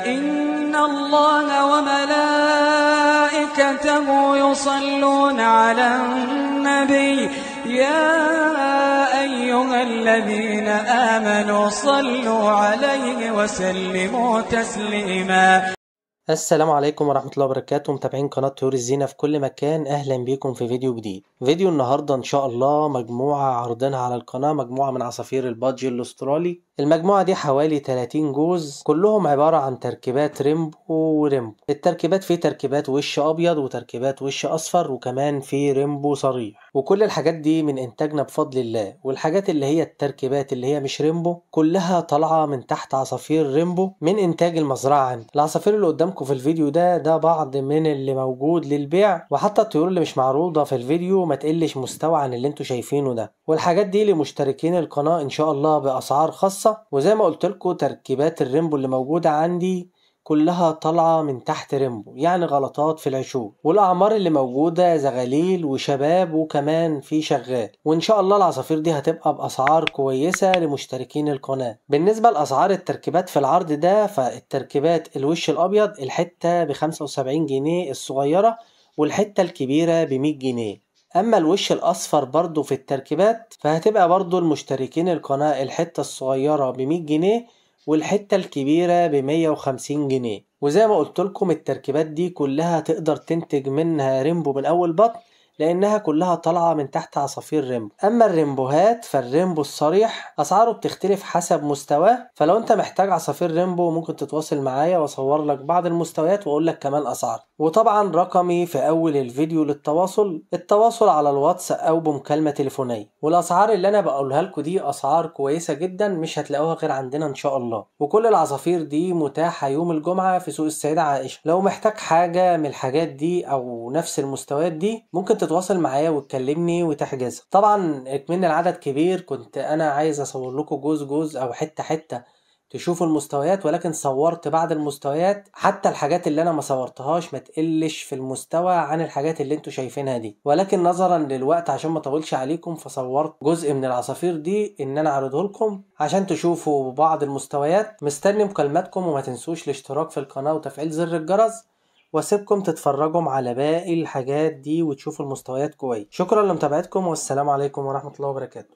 إن الله وملائكته يصلون على النبي يا أيها الذين آمنوا صلوا عليه وسلموا تسليما السلام عليكم ورحمة الله وبركاته متابعين قناة طيور الزينة في كل مكان أهلا بيكم في فيديو جديد فيديو النهاردة إن شاء الله مجموعة عرضناها على القناة مجموعة من عصافير البادج الأسترالي المجموعة دي حوالي 30 جوز كلهم عبارة عن تركيبات ريمبو وريمبو التركيبات في تركيبات وش أبيض وتركيبات وش أصفر وكمان في ريمبو صريح وكل الحاجات دي من إنتاجنا بفضل الله والحاجات اللي هي التركيبات اللي هي مش ريمبو كلها طالعة من تحت عصافير ريمبو من إنتاج المزرعة عندي العصافير اللي قدامكم في الفيديو ده ده بعض من اللي موجود للبيع وحتى الطيور اللي مش معروضة في الفيديو ما تقلش مستوى عن اللي انتوا شايفينه ده والحاجات دي لمشتركين القناة إن شاء الله بأسعار خاصة الخاصة وزي ما قلت لكم تركيبات الريمبو اللي موجودة عندي كلها طالعة من تحت ريمبو يعني غلطات في العشوب والأعمار اللي موجودة زغاليل وشباب وكمان في شغال وإن شاء الله العصافير دي هتبقى بأسعار كويسة لمشتركين القناة بالنسبة لأسعار التركيبات في العرض ده فالتركيبات الوش الأبيض الحتة ب 75 جنيه الصغيرة والحتة الكبيرة ب 100 جنيه اما الوش الاصفر برضو في التركيبات فهتبقى برضو المشتركين القناة الحتة الصغيرة بمية جنيه والحتة الكبيرة بمية وخمسين جنيه وزي ما قلت لكم التركيبات دي كلها تقدر تنتج منها ريمبو من اول بطن لأنها كلها طالعة من تحت عصافير ريمبو أما الريمبوهات فالريمبو الصريح أسعاره بتختلف حسب مستواه فلو أنت محتاج عصافير ريمبو ممكن تتواصل معايا وأصور لك بعض المستويات وأقول لك كمان أسعار وطبعا رقمي في أول الفيديو للتواصل التواصل على الواتس أو بمكالمة تليفونية والأسعار اللي أنا بقولها لكم دي أسعار كويسة جدا مش هتلاقوها غير عندنا إن شاء الله وكل العصافير دي متاحة يوم الجمعة في سوق السيدة عائشة لو محتاج حاجة من الحاجات دي أو نفس المستويات دي ممكن تتواصل معايا وتكلمني وتحجزها طبعا اكملنا العدد كبير كنت انا عايز اصور لكم جزء جزء او حته حته تشوفوا المستويات ولكن صورت بعض المستويات حتى الحاجات اللي انا ما صورتهاش ما تقلش في المستوى عن الحاجات اللي انتوا شايفينها دي ولكن نظرا للوقت عشان ما اطولش عليكم فصورت جزء من العصافير دي ان انا اعرضه لكم عشان تشوفوا بعض المستويات مستني مكالماتكم وما تنسوش الاشتراك في القناه وتفعيل زر الجرس واسيبكم تتفرجوا على باقي الحاجات دي وتشوفوا المستويات كويس شكرا لمتابعتكم والسلام عليكم ورحمه الله وبركاته